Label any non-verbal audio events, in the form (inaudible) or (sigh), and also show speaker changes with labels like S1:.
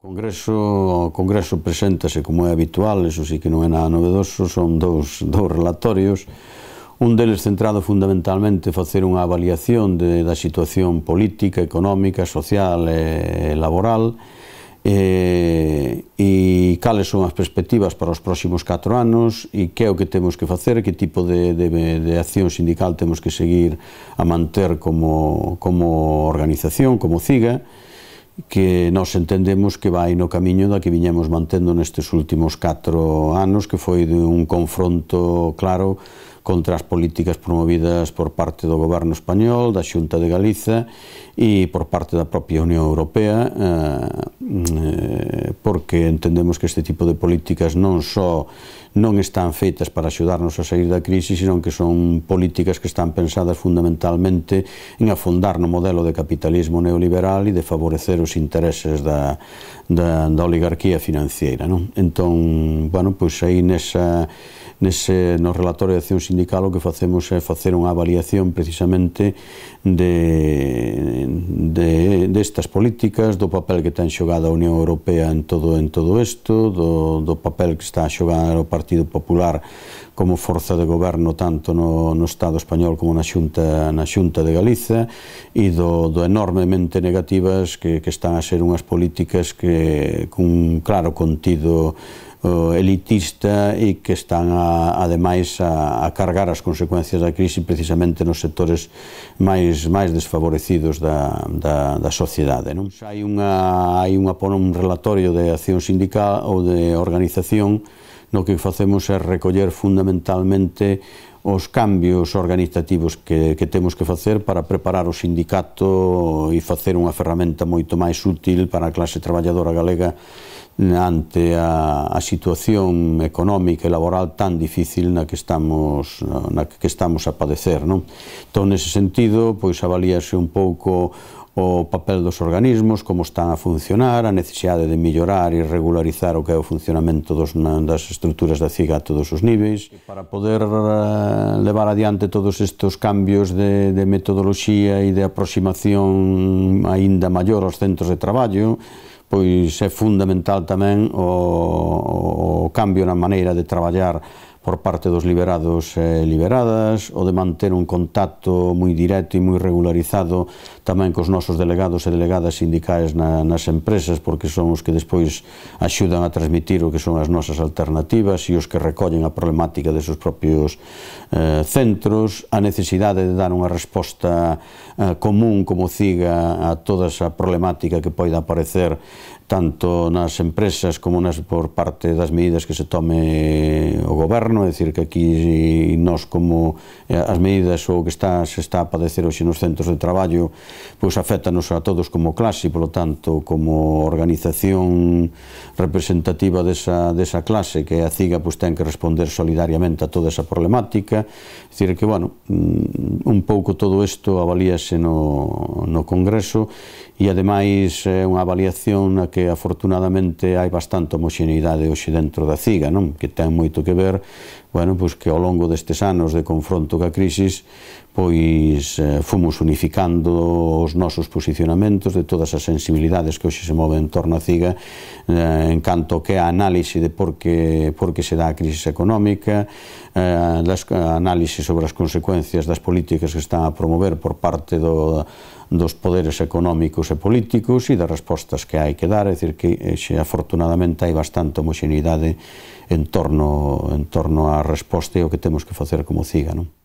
S1: Congreso, o Congreso preséntase como é habitual, iso sí que non é nada novedoso, son dous, (laughs) dous relatorios, un deles centrado fundamentalmente facer unha avaliación de, da situación política, económica, social e laboral, e, e cales son as perspectivas para os próximos 4 anos e que é o que temos que facer, que tipo de, de, de acción sindical temos que seguir a manter como, como organización, como CIGA, que nós entendemos que vai no camiño da que viñemos mantendo nestes últimos 4 anos, que foi de un confronto claro contra as políticas promovidas por parte do goberno español, da Xunta de Galiza e por parte da propia Unión Europea, eh, porque entendemos que este tipo de políticas non só non están feitas para axudarnos a sair da crise, sino que son políticas que están pensadas fundamentalmente en afondar no modelo de capitalismo neoliberal e de favorecer os intereses da, da, da oligarquía financiera. Non? Entón, bueno, pois aí nesa nese, no relatorio de acción sindical o que facemos é facer unha avaliación precisamente de, de, destas de políticas, do papel que ten xogada a Unión Europea en todo en todo isto, do, do papel que está a o Partido Popular como forza de goberno tanto no, no Estado español como na Xunta na Xunta de Galiza e do, do enormemente negativas que, que están a ser unhas políticas que cun claro contido elitista e que están a, ademais a, a cargar as consecuencias da crise precisamente nos sectores máis máis desfavorecidos da, da, da sociedade. Non? Hai unha, hai unha, un relatorio de acción sindical ou de organización no que facemos é recoller fundamentalmente os cambios organizativos que, que temos que facer para preparar o sindicato e facer unha ferramenta moito máis útil para a clase traballadora galega ante a, a situación económica e laboral tan difícil na que estamos na que estamos a padecer, non? Entón, nese sentido, pois avalíase un pouco o papel dos organismos, como están a funcionar, a necesidade de mellorar e regularizar o que é o funcionamento dos, das estruturas da CIGA a todos os niveis. Para poder eh, levar adiante todos estes cambios de, de metodoloxía e de aproximación aínda maior aos centros de traballo, pois é fundamental tamén o, o cambio na maneira de traballar por parte dos liberados e eh, liberadas, o de manter un contacto moi directo e moi regularizado tamén cos nosos delegados e delegadas sindicais na, nas empresas, porque son os que despois axudan a transmitir o que son as nosas alternativas e os que recollen a problemática de seus propios eh, centros, a necesidade de dar unha resposta eh, común como CIGA a toda esa problemática que poida aparecer tanto nas empresas como nas por parte das medidas que se tome o goberno, é dicir que aquí nós como eh, as medidas ou que está, se está a padecer hoxe nos centros de traballo, pois afectanos a todos como clase, polo tanto como organización representativa desa, desa clase que é a CIGA, pois ten que responder solidariamente a toda esa problemática, é dicir que, bueno, mm, un pouco todo isto avalíase no, no Congreso e ademais é unha avaliación na que que afortunadamente hai bastante homoxeneidade hoxe dentro da CIGA, non? que ten moito que ver bueno, pois que ao longo destes anos de confronto ca crisis pois eh, fomos unificando os nosos posicionamentos de todas as sensibilidades que hoxe se move en torno a CIGA eh, en canto que a análise de por que, por que se dá a crisis económica eh, das, a análise sobre as consecuencias das políticas que están a promover por parte do, dos poderes económicos e políticos e das respostas que hai que dar, é dicir que eh, xe, afortunadamente hai bastante homoxenidade en torno, en torno á resposta e o que temos que facer como CIGA. Non?